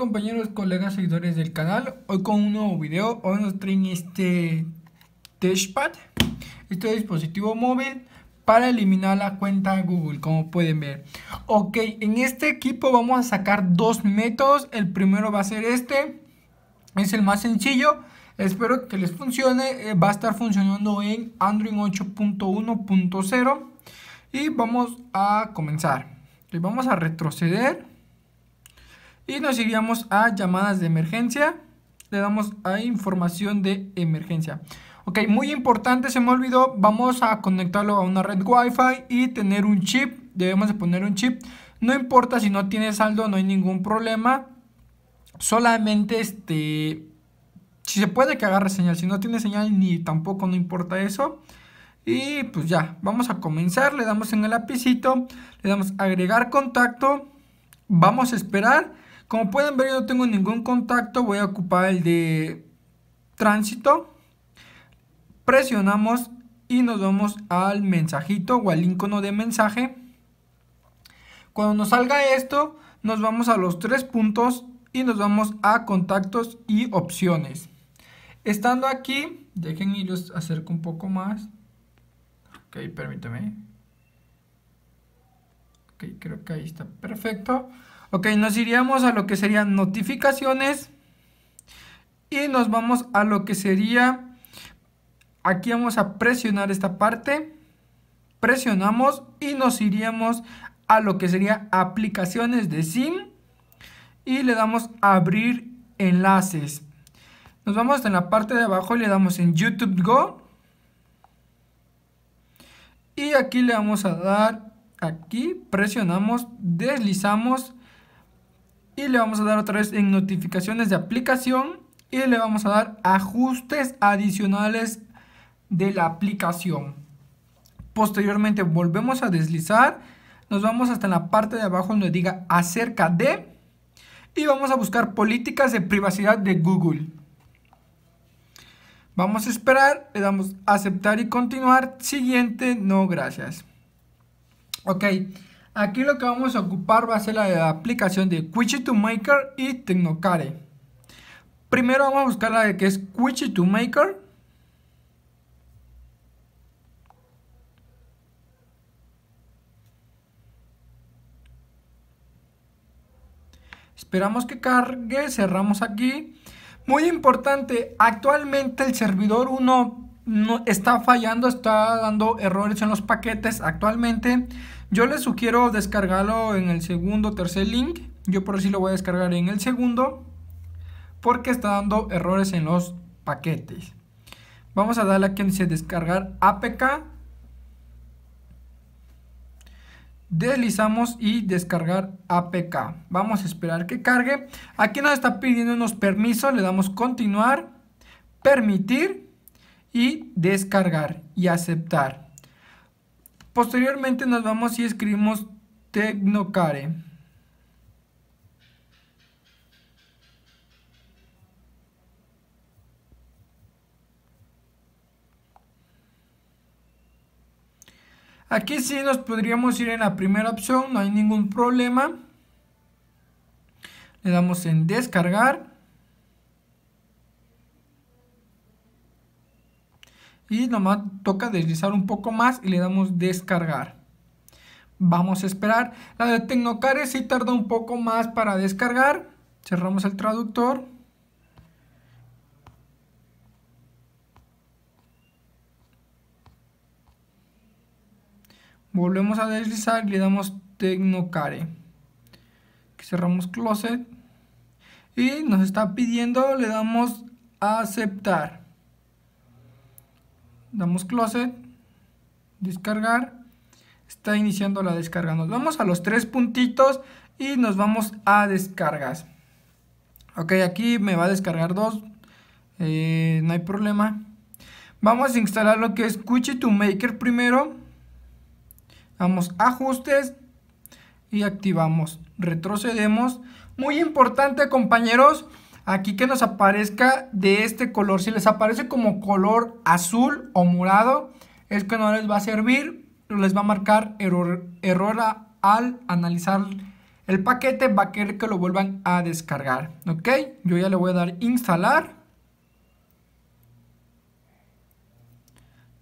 compañeros, colegas, seguidores del canal? Hoy con un nuevo video, hoy nos traen este Touchpad, este dispositivo móvil para eliminar la cuenta Google, como pueden ver. Ok, en este equipo vamos a sacar dos métodos, el primero va a ser este, es el más sencillo, espero que les funcione, eh, va a estar funcionando en Android 8.1.0 y vamos a comenzar. Vamos a retroceder y nos iríamos a llamadas de emergencia. Le damos a información de emergencia. Ok, muy importante, se me olvidó. Vamos a conectarlo a una red wifi y tener un chip. Debemos de poner un chip. No importa si no tiene saldo, no hay ningún problema. Solamente este... Si se puede que agarre señal, si no tiene señal ni tampoco no importa eso. Y pues ya, vamos a comenzar, le damos en el lapicito, le damos agregar contacto, vamos a esperar como pueden ver, yo no tengo ningún contacto. Voy a ocupar el de tránsito. Presionamos y nos vamos al mensajito o al ícono de mensaje. Cuando nos salga esto, nos vamos a los tres puntos y nos vamos a contactos y opciones. Estando aquí, dejen y los acerco un poco más. Ok, permíteme. Ok, creo que ahí está perfecto. Ok, nos iríamos a lo que serían notificaciones. Y nos vamos a lo que sería... Aquí vamos a presionar esta parte. Presionamos y nos iríamos a lo que sería aplicaciones de SIM. Y le damos a abrir enlaces. Nos vamos en la parte de abajo y le damos en YouTube Go. Y aquí le vamos a dar, aquí presionamos, deslizamos y le vamos a dar otra vez en notificaciones de aplicación y le vamos a dar ajustes adicionales de la aplicación. Posteriormente volvemos a deslizar, nos vamos hasta en la parte de abajo donde diga acerca de y vamos a buscar políticas de privacidad de Google. Vamos a esperar, le damos aceptar y continuar. Siguiente, no gracias. Ok. Aquí lo que vamos a ocupar va a ser la aplicación de quichi to Maker y Tecnocare. Primero vamos a buscar la que es quichi to Maker. Esperamos que cargue, cerramos aquí. Muy importante, actualmente el servidor 1 no, está fallando, está dando errores en los paquetes actualmente. Yo les sugiero descargarlo en el segundo tercer link. Yo por si lo voy a descargar en el segundo porque está dando errores en los paquetes. Vamos a darle aquí en dice descargar APK. Deslizamos y descargar APK. Vamos a esperar que cargue. Aquí nos está pidiendo unos permisos. Le damos continuar, permitir y descargar y aceptar. Posteriormente nos vamos y escribimos Tecnocare. Aquí sí nos podríamos ir en la primera opción, no hay ningún problema. Le damos en descargar. y nomás toca deslizar un poco más y le damos descargar. Vamos a esperar. La de Tecnocare sí tarda un poco más para descargar. Cerramos el traductor. Volvemos a deslizar y le damos Tecnocare. cerramos Closet. Y nos está pidiendo, le damos aceptar damos closet, descargar, está iniciando la descarga. Nos vamos a los tres puntitos y nos vamos a descargas. Ok, aquí me va a descargar dos, eh, no hay problema. Vamos a instalar lo que es Cuchi to Maker primero. Vamos ajustes y activamos. Retrocedemos. Muy importante compañeros, aquí que nos aparezca de este color. Si les aparece como color azul o morado, es que no les va a servir, les va a marcar error, al analizar el paquete, va a querer que lo vuelvan a descargar. Ok, yo ya le voy a dar instalar.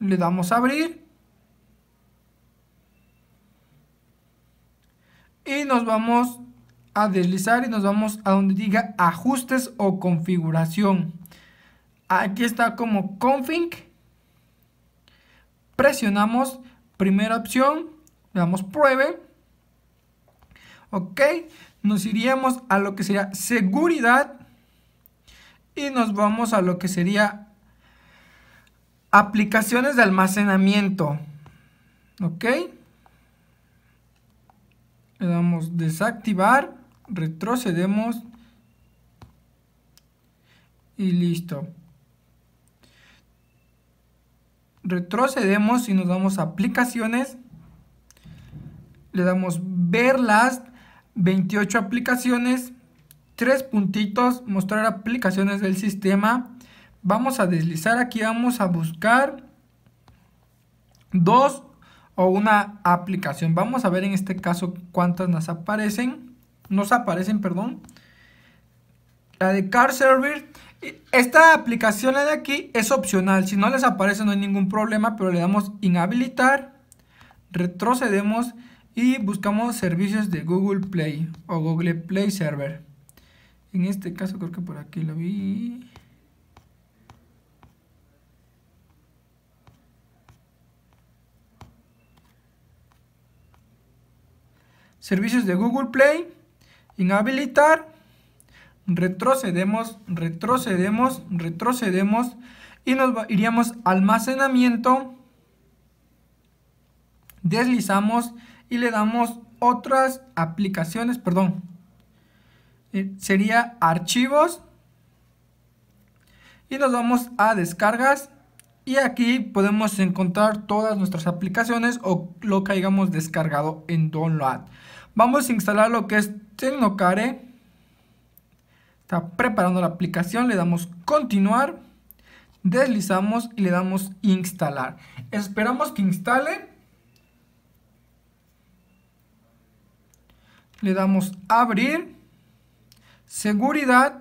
Le damos a abrir. Y nos vamos a deslizar y nos vamos a donde diga ajustes o configuración. Aquí está como config. Presionamos primera opción, le damos pruebe. Ok, nos iríamos a lo que sería seguridad y nos vamos a lo que sería aplicaciones de almacenamiento. Ok, le damos desactivar retrocedemos y listo retrocedemos y nos damos a aplicaciones le damos ver las 28 aplicaciones tres puntitos mostrar aplicaciones del sistema vamos a deslizar aquí vamos a buscar dos o una aplicación vamos a ver en este caso cuántas nos aparecen nos aparecen, perdón. La de Car Server. E, esta aplicación la de aquí es opcional. Si no les aparece no hay ningún problema, pero le damos inhabilitar. Retrocedemos y buscamos servicios de Google Play o Google Play Server. En este caso creo que por aquí lo vi. Servicios de Google Play inhabilitar retrocedemos, retrocedemos, retrocedemos y nos iríamos a almacenamiento, deslizamos y le damos otras aplicaciones, perdón, eh, sería archivos y nos vamos a descargas y aquí podemos encontrar todas nuestras aplicaciones o lo que hayamos descargado en download Vamos a instalar lo que es Tecnocare. Está preparando la aplicación, le damos continuar, deslizamos y le damos instalar. Esperamos que instale. Le damos abrir, seguridad,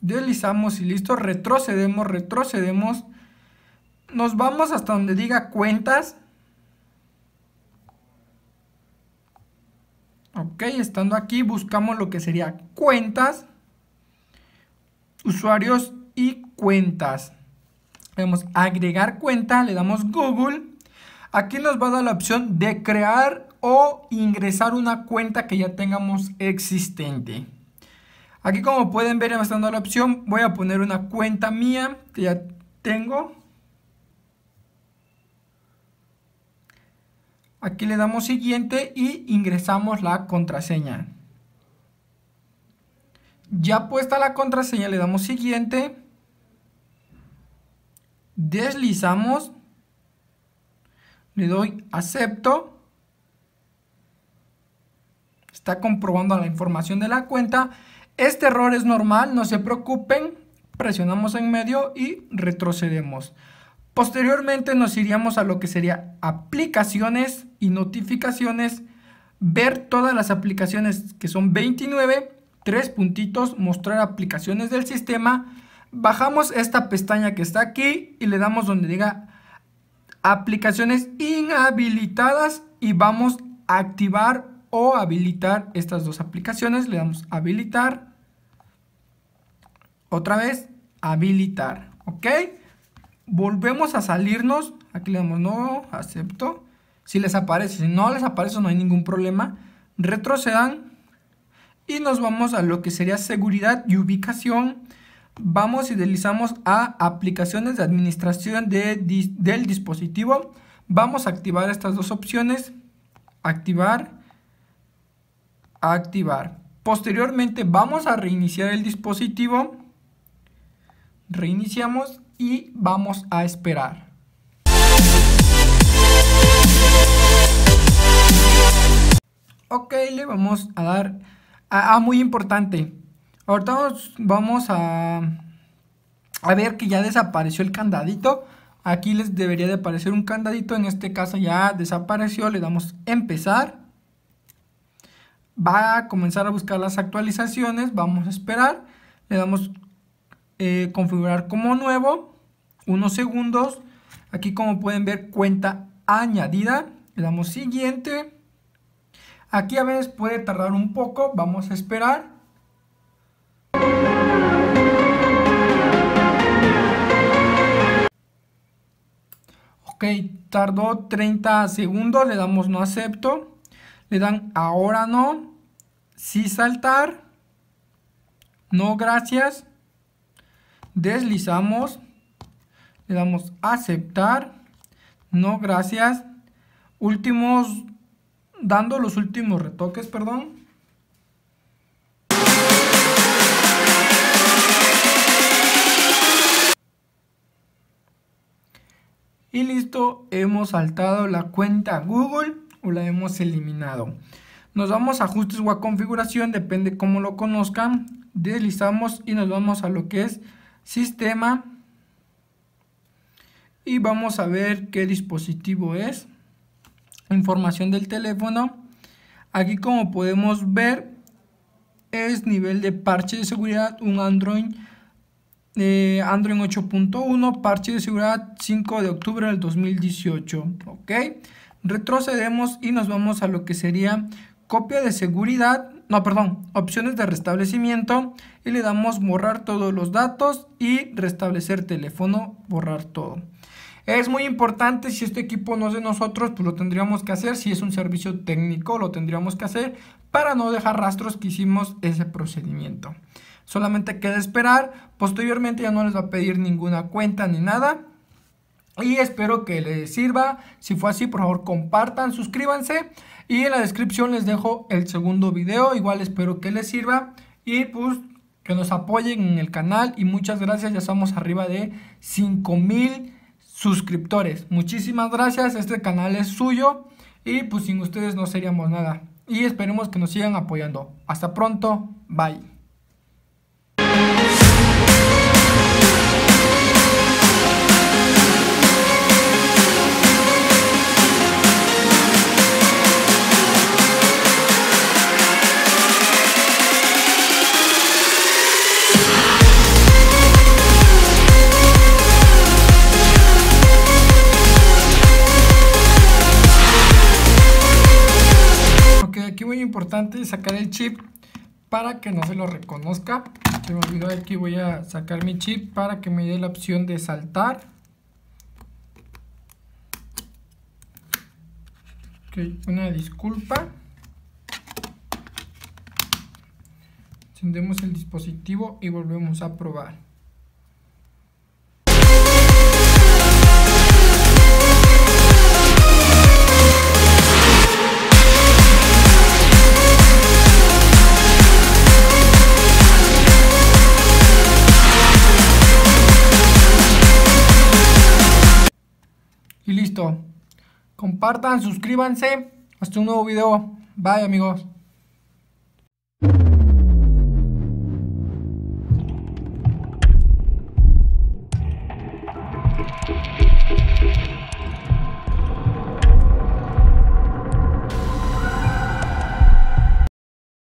deslizamos y listo, retrocedemos, retrocedemos. Nos vamos hasta donde diga cuentas, Ok, estando aquí buscamos lo que sería cuentas, usuarios y cuentas. a agregar cuenta, le damos Google. Aquí nos va a dar la opción de crear o ingresar una cuenta que ya tengamos existente. Aquí como pueden ver, me está dando la opción, voy a poner una cuenta mía que ya tengo. Aquí le damos siguiente y ingresamos la contraseña. Ya puesta la contraseña le damos siguiente. Deslizamos. Le doy acepto. Está comprobando la información de la cuenta. Este error es normal, no se preocupen. Presionamos en medio y retrocedemos. Posteriormente nos iríamos a lo que sería aplicaciones y notificaciones, ver todas las aplicaciones que son 29, tres puntitos, mostrar aplicaciones del sistema. Bajamos esta pestaña que está aquí y le damos donde diga aplicaciones inhabilitadas y vamos a activar o habilitar estas dos aplicaciones. Le damos habilitar. Otra vez, habilitar. ¿Ok? volvemos a salirnos, aquí le damos no, acepto, si les aparece, si no les aparece no hay ningún problema, retrocedan y nos vamos a lo que sería seguridad y ubicación, vamos y deslizamos a aplicaciones de administración de, del dispositivo, vamos a activar estas dos opciones, activar, activar. Posteriormente vamos a reiniciar el dispositivo, reiniciamos y vamos a esperar. Ok, le vamos a dar... Ah, muy importante. Ahorita vamos a, a ver que ya desapareció el candadito. Aquí les debería de aparecer un candadito. En este caso ya desapareció. Le damos empezar. Va a comenzar a buscar las actualizaciones. Vamos a esperar. Le damos eh, configurar como nuevo, unos segundos. Aquí como pueden ver cuenta añadida, le damos siguiente. Aquí a veces puede tardar un poco, vamos a esperar. Ok, tardó 30 segundos, le damos no acepto. Le dan ahora no, si saltar, no gracias deslizamos, le damos aceptar, no gracias, últimos, dando los últimos retoques, perdón. Y listo, hemos saltado la cuenta Google o la hemos eliminado. Nos vamos a ajustes o a configuración, depende cómo lo conozcan. Deslizamos y nos vamos a lo que es sistema y vamos a ver qué dispositivo es información del teléfono aquí como podemos ver es nivel de parche de seguridad un android eh, android 8.1 parche de seguridad 5 de octubre del 2018 ok retrocedemos y nos vamos a lo que sería copia de seguridad no, perdón, opciones de restablecimiento y le damos borrar todos los datos y restablecer teléfono, borrar todo. Es muy importante, si este equipo no es de nosotros, pues lo tendríamos que hacer, si es un servicio técnico, lo tendríamos que hacer para no dejar rastros que hicimos ese procedimiento. Solamente queda esperar, posteriormente ya no les va a pedir ninguna cuenta ni nada, y espero que les sirva. Si fue así, por favor, compartan, suscríbanse. Y en la descripción les dejo el segundo video. Igual espero que les sirva. Y pues que nos apoyen en el canal. Y muchas gracias. Ya estamos arriba de mil suscriptores. Muchísimas gracias. Este canal es suyo. Y pues sin ustedes no seríamos nada. Y esperemos que nos sigan apoyando. Hasta pronto. Bye. importante sacar el chip para que no se lo reconozca. Se me olvidó aquí, voy a sacar mi chip para que me dé la opción de saltar. una disculpa. Encendemos el dispositivo y volvemos a probar. Y listo. Compartan, suscríbanse. Hasta un nuevo video. Bye amigos.